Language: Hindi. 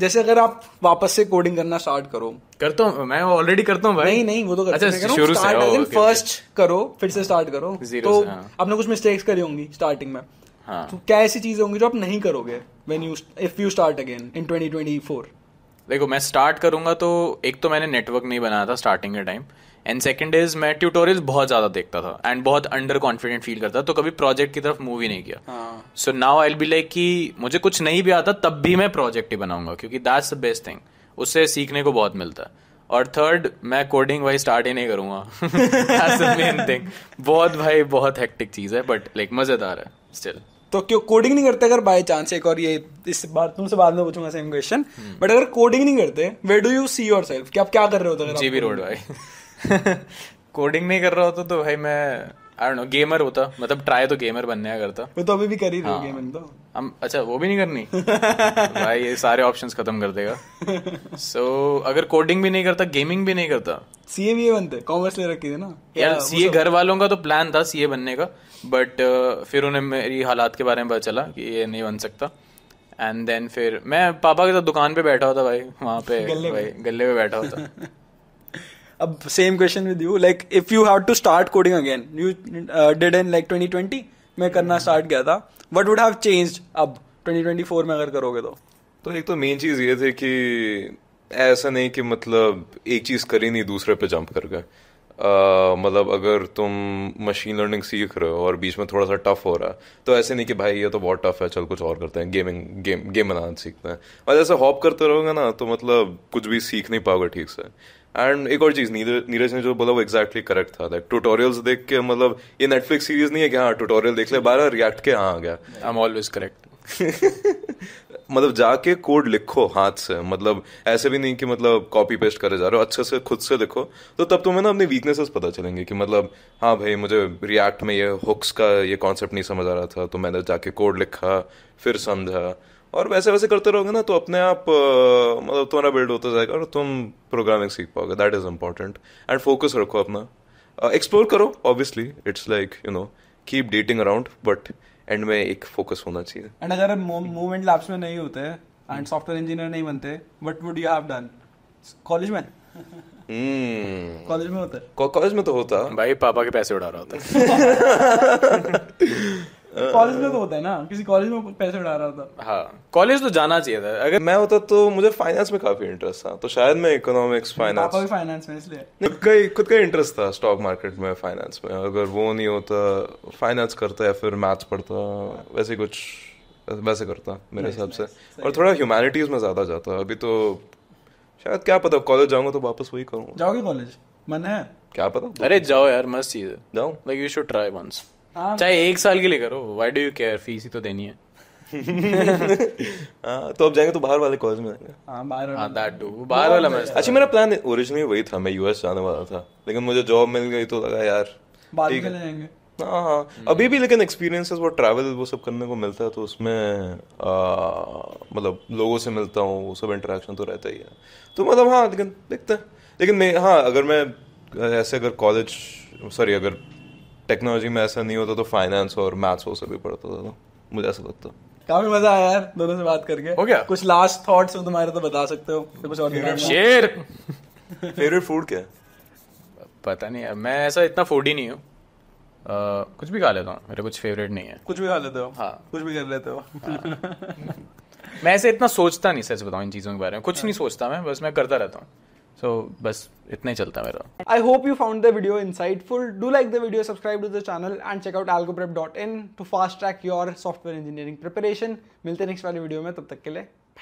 जैसे अगर आप वापस से कोडिंग करना स्टार्ट करो करता हूँ मैं ऑलरेडी करता हूँ भाई नहीं नहीं वो तो करता अच्छा, शुरू से ओ, फर्स्ट करो फिर से स्टार्ट करो तो हाँ. आपने कुछ मिस्टेक्स करी होंगी स्टार्टिंग में हाँ. तो क्या ऐसी चीजें होंगी जो आप नहीं करोगे when you if you start again in 2024 देखो मैं स्टार्ट करूंगा तो एक तो मैंने नेटवर्क नहीं बनाया था स्टार्टिंग के टाइम एंड सेकेंड इज मैं ट्यूटोरियल्स बहुत ज़्यादा देखता था एंड बहुत अंडर कॉन्फिडेंट फील करता तो कभी प्रोजेक्ट की तरफ मूव ही नहीं किया so now I be like कि मुझे कुछ नहीं भी आता तब भी मैं प्रोजेक्ट ही बनाऊंगा क्योंकि दैट्स द बेस्ट थिंग उससे सीखने को बहुत मिलता है और थर्ड मैं कोडिंग वाइज स्टार्ट ही नहीं करूंगा मेन थिंग बहुत भाई बहुत हेक्टिक चीज़ है बट लाइक मज़ेदार है स्टिल तो क्यों कोडिंग नहीं करते अगर बाय चांस एक और ये इस बार तुमसे बाद में पूछूंगा सेम क्वेश्चन बट अगर कोडिंग नहीं करते where do you see yourself आप क्या कर रहे हो जीबी रोड भाई कोडिंग नहीं कर रहा होता तो भाई मैं आई डोंट नो गेमर होता मतलब ट्राई तो गेमर बनने का करता वो तो अभी भी कर ही रहा हूं गेमिंग तो हम अच्छा वो भी नहीं करनी भाई ये सारे ऑप्शंस खत्म कर देगा सो so, अगर कोडिंग भी नहीं करता गेमिंग भी नहीं करता सीए भी बनते कॉमर्स ले रखी थी ना यार सीए घर वालों का तो प्लान था सीए बनने का बट uh, फिर उन्हें मेरी हालात के बारे में पता चला कि ये नहीं बन सकता एंड देन फिर मैं पापा के साथ दुकान पे बैठा होता भाई वहां पे गल्ले भाई गल्ले पे बैठा होता अब same question with you like if you have to start coding again you did in like 2020 में करना स्टार्ट hmm. किया था व्हाट वुड हैव चेंज्ड अब 2024 में अगर करोगे तो तो एक तो मेन चीज़ ये थी कि ऐसा नहीं कि मतलब एक चीज़ करी नहीं दूसरे पे जंप कर गए मतलब अगर तुम मशीन लर्निंग सीख रहे हो और बीच में थोड़ा सा टफ हो रहा है तो ऐसे नहीं कि भाई ये तो बहुत टफ है चल कुछ और करते हैं गेमिंग गेम गेम बनाना सीखते हैं और जैसे हॉप करते रहोगे ना तो मतलब कुछ भी सीख नहीं पाओगे ठीक से एंड एक और चीज़ नीरज ने जो बोला वो एग्जैक्टली करेक्ट था लाइक ट्यूटोरियल्स देख के मतलब ये नेटफ्लिक्स सीरीज नहीं है कि हाँ ट्यूटोरियल देख ले बारह रिएक्ट के हाँ आ गया आई एम ऑलवेज करेक्ट मतलब जाके कोड लिखो हाथ से मतलब ऐसे भी नहीं कि मतलब कॉपी पेस्ट करे जा रहे हो अच्छे से खुद से लिखो तो तब तुम्हें ना अपनी वीकनेसेस पता चलेंगे कि मतलब हाँ भाई मुझे रिएक्ट में ये हुक्स का ये कॉन्सेप्ट नहीं समझ आ रहा था तो मैंने जाके कोड लिखा फिर समझा और वैसे वैसे करते रहोगे ना तो अपने आप मतलब तुम्हारा बिल्ड होता जाएगा और तुम प्रोग्रामिंग सीख पाओगे that is important and focus रखो अपना एक्सप्लोर करो obviously it's like you know keep dating around but end में एक फोकस होना चाहिए एंड अगर मूवमेंट लैब्स में नहीं होते एंड सॉफ्टवेयर इंजीनियर नहीं बनते but would you have done college में कॉलेज hmm. में होता है कॉलेज में तो होता भाई पापा के पैसे उड़ा रहा होता Uh, कॉलेज में तो होता है ना किसी कॉलेज में पैसे उड़ा रहा था हाँ कॉलेज तो जाना चाहिए था अगर मैं होता तो मुझे फाइनेंस में काफी इंटरेस्ट था तो शायद मैं इकोनॉमिक्स फाइनेंस भी फाइनेंस में इसलिए खुद का खुद का इंटरेस्ट था स्टॉक मार्केट में फाइनेंस में अगर वो नहीं होता फाइनेंस करता या फिर मैथ्स पढ़ता वैसे कुछ वैसे करता मेरे हिसाब से और थोड़ा ह्यूमैनिटीज में ज्यादा जाता अभी तो शायद क्या पता कॉलेज जाऊंगा तो वापस वही करूंगा जाओगे कॉलेज मन है क्या पता अरे जाओ यार मस्त चीज है जाओ like you should try once हाँ। चाहे एक साल के लिए करो why do you care fees ही तो देनी है हाँ, तो अब जाएंगे तो बाहर वाले कॉलेज में जाएंगे हाँ, बाहर वाला मैं अच्छा मेरा प्लान ओरिजिनली वही था मैं यूएस जाने वाला था लेकिन मुझे जॉब मिल गई तो लगा यार बाद में जाएंगे हाँ हाँ हम्म। अभी भी लेकिन एक्सपीरियंसेस वो ट्रैवल वो सब करने को मिलता है तो उसमें मतलब लोगों से मिलता हूँ वो सब इंटरेक्शन तो रहता ही है तो मतलब हाँ लेकिन देखते हैं लेकिन मैं हाँ अगर मैं ऐसे अगर कॉलेज सॉरी अगर टेक्नोलॉजी में ऐसा नहीं होता तो फाइनेंस और मैथ्स हो सब भी पढ़ता था तो मुझे ऐसा लगता काफी मजा आया यार दोनों से बात करके हो गया कुछ लास्ट थॉट्स हो तो तुम्हारे तो बता सकते हो तो कुछ और शेर फेवरेट फूड क्या पता नहीं यार मैं ऐसा इतना फूडी नहीं हूँ Uh, कुछ भी खा लेता हूँ मेरा कुछ फेवरेट नहीं है कुछ भी खा लेते हो हाँ कुछ भी कर लेते हो हाँ. मैं ऐसे इतना सोचता नहीं सच बताऊँ इन चीज़ों के बारे में कुछ नहीं सोचता मैं बस मैं करता रहता हूँ सो so, बस इतना ही चलता मेरा I hope you found the video insightful do like the video subscribe to the channel and check out AlgoPrep dot in to fast track your software engineering preparation मिलते नेक्स्ट वाले वीडियो में तब तक के लिए